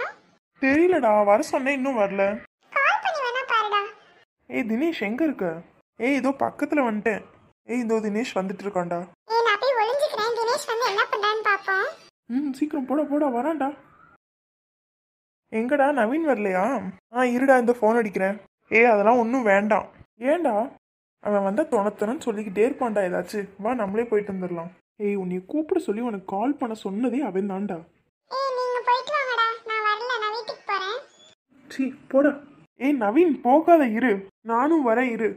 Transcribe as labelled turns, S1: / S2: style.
S1: காணா தெரியலடா வர சொன்னேன் இன்னும் வரல கால் பண்ணி வேணா பாருடா ஏய் தினேஷ் எங்க இருக்க ஏய் இதோ பக்கத்துல வந்துட்டேன் ஏய் இதோ தினேஷ் வந்துட்டு இருக்கான்டா ஏய் நான் போய் ஒளிஞ்சுக்கிறேன் தினேஷ் வந்து என்ன பண்றான்னு பாப்போம் ம் சீக்கிரம் போடா போடா வரான்டா எங்கடா நவீன் வரலையா ஆ இருடா இந்த ஃபோன் அடிக்கிறேன் ஏய் அதெல்லாம் ஒன்றும் வேண்டாம் ஏண்டா அவன் வந்தா தொணத்தனன்னு சொல்லிக்கிட்டே இருப்பான்டா ஏதாச்சும் வா நம்மளே போயிட்டு வந்துடலாம் ஏய் உன்னை கூப்பிட சொல்லி உனக்கு கால் பண்ண சொன்னதே அவன் தான்டா சி போட ஏய் நவீன் போகாத இரு நானும் வர இரு